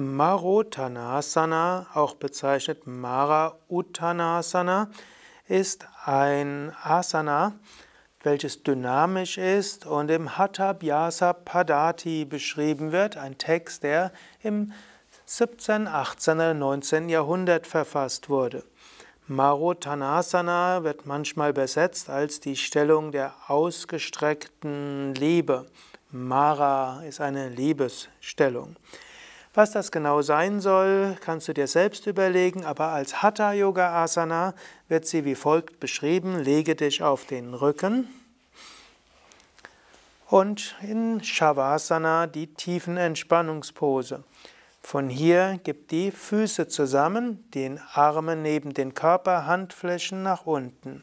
Marotanasana, auch bezeichnet Mara Uttanasana, ist ein Asana, welches dynamisch ist und im Hatha Vyasa Padati beschrieben wird, ein Text, der im 17., 18. oder 19. Jahrhundert verfasst wurde. Marotanasana wird manchmal übersetzt als die Stellung der ausgestreckten Liebe. Mara ist eine Liebesstellung. Was das genau sein soll, kannst du dir selbst überlegen, aber als Hatha Yoga Asana wird sie wie folgt beschrieben: Lege dich auf den Rücken und in Shavasana die tiefen Entspannungspose. Von hier gibt die Füße zusammen, den Arme neben den Körper, Handflächen nach unten.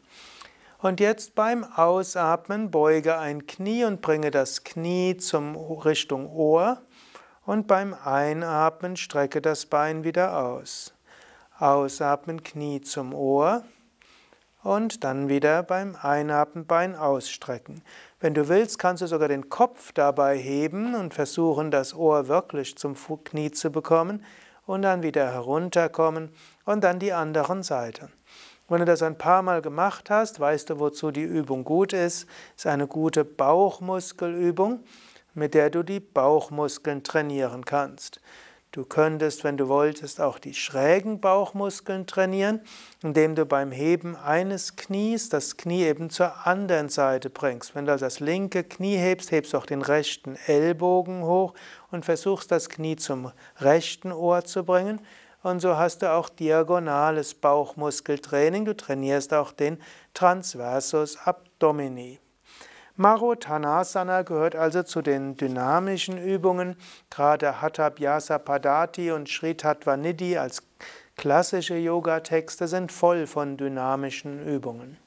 Und jetzt beim Ausatmen beuge ein Knie und bringe das Knie zum Richtung Ohr und beim Einatmen strecke das Bein wieder aus. Ausatmen Knie zum Ohr und dann wieder beim Einatmen Bein ausstrecken. Wenn du willst, kannst du sogar den Kopf dabei heben und versuchen, das Ohr wirklich zum Knie zu bekommen und dann wieder herunterkommen und dann die anderen Seite. Wenn du das ein paar Mal gemacht hast, weißt du, wozu die Übung gut ist. Es ist eine gute Bauchmuskelübung mit der du die Bauchmuskeln trainieren kannst. Du könntest, wenn du wolltest, auch die schrägen Bauchmuskeln trainieren, indem du beim Heben eines Knies das Knie eben zur anderen Seite bringst. Wenn du also das linke Knie hebst, hebst auch den rechten Ellbogen hoch und versuchst das Knie zum rechten Ohr zu bringen. Und so hast du auch diagonales Bauchmuskeltraining. Du trainierst auch den Transversus Abdomini. Marottanasana gehört also zu den dynamischen Übungen. Gerade Hatha Vyasa Padati und Sri Tattva Nidhi als klassische Yoga-Texte sind voll von dynamischen Übungen.